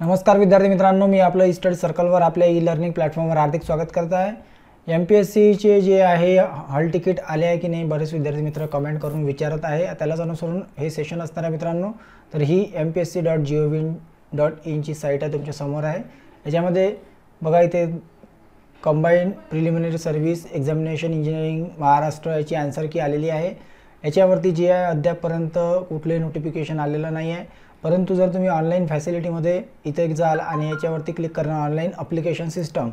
नमस्कार विद्यार्थी मित्रांनो मी आपलं स्टडी सर्कलवर आपल्या ई लर्निंग प्लॅटफॉर्मवर हार्दिक स्वागत करत आहे एम पी एस सीचे जे आहे हॉल तिकीट आले आहे की नाही बरेच विद्यार्थी मित्र कमेंट करून विचारत आहे त्यालाच अनुसरून हे सेशन असणार आहे मित्रांनो तर ही M P S C dot G O V dot इनची साईट आहे तुमच्यासमोर आहे याच्यामध्ये बघा इथे combine preliminary service examination engineering Maharashtra याची आन्सर की आलेली आहे याच्यावरती जे आहे अद्यापपर्यंत कुठलंही नोटिफिकेशन आलेलं नाही आहे परंतु जर तुम्ही ऑनलाईन फॅसिलिटीमध्ये इथे जाल आणि याच्यावरती क्लिक करणार ऑनलाईन अप्लिकेशन सिस्टम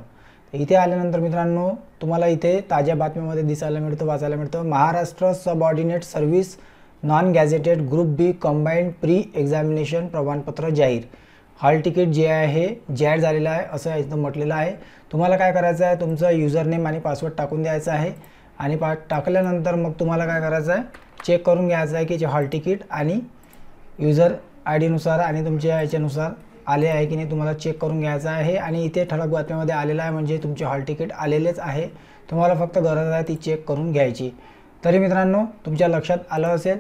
इथे आल्यानंतर मित्रांनो तुम्हाला इथे ताज्या बातम्यामध्ये दिसायला मिळतं वाचायला मिळतं Maharashtra subordinate service non gazetted group B combined pre examination प्रमाणपत्र जाहीर हॉल तिकीट जे आहे जाहीर झालेलं आहे असं इथं म्हटलेलं आहे तुम्हाला काय करायचं आहे तुमचं युजर नेम आणि पासवर्ड टाकून द्यायचं आहे आणि पा टाकल्यानंतर मग तुम्हाला काय करायचं आहे चेक करून घ्यायचं आहे की जे हॉल तिकीट आणि युजर आय डीनुसार आणि तुमच्या याच्यानुसार आले आहे की नाही तुम्हाला चेक करून घ्यायचं आहे आणि इथे ठळक बातम्यामध्ये आलेलं आहे म्हणजे तुमचे हॉल तिकीट आलेलेच आहे तुम्हाला फक्त गरज आहे ती चेक करून घ्यायची तरी मित्रांनो तुमच्या लक्षात आलं असेल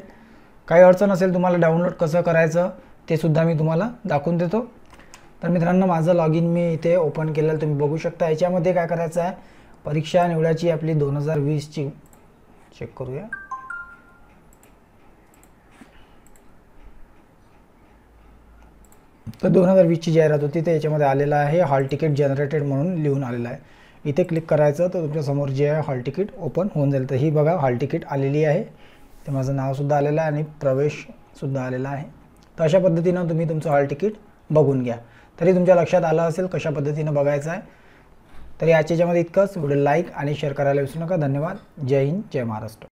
काही अडचण असेल तुम्हाला डाउनलोड कसं करायचं ते सुद्धा मी तुम्हाला दाखवून देतो तर मित्रांनो माझं लॉग इन मी इथे ओपन केलेलं तुम्ही बघू शकता याच्यामध्ये काय करायचं आहे परीक्षा निवडायची आपली दोन हजार वीसची चेक करूया तर दोन हजार वीसची जाहिरात होती ते याच्यामध्ये आलेलं आहे हॉल तिकीट जनरेटेड म्हणून लिहून आलेलं आहे इथे क्लिक करायचं तर तुमच्यासमोर जे आहे हॉल तिकीट ओपन होऊन जाईल तर ही बघा हॉल तिकीट आलेली आहे ते माझं नावसुद्धा आलेलं आहे आणि प्रवेशसुद्धा आलेला आहे तर अशा पद्धतीनं तुम्ही तुमचं हॉल तिकीट बघून घ्या तरी तुमच्या लक्षात आलं असेल कशा पद्धतीनं बघायचं आहे तर याच्यामध्ये इतकंच व्हिडिओ लाईक आणि शेअर करायला विसरू नका धन्यवाद जय हिंद जय महाराष्ट्र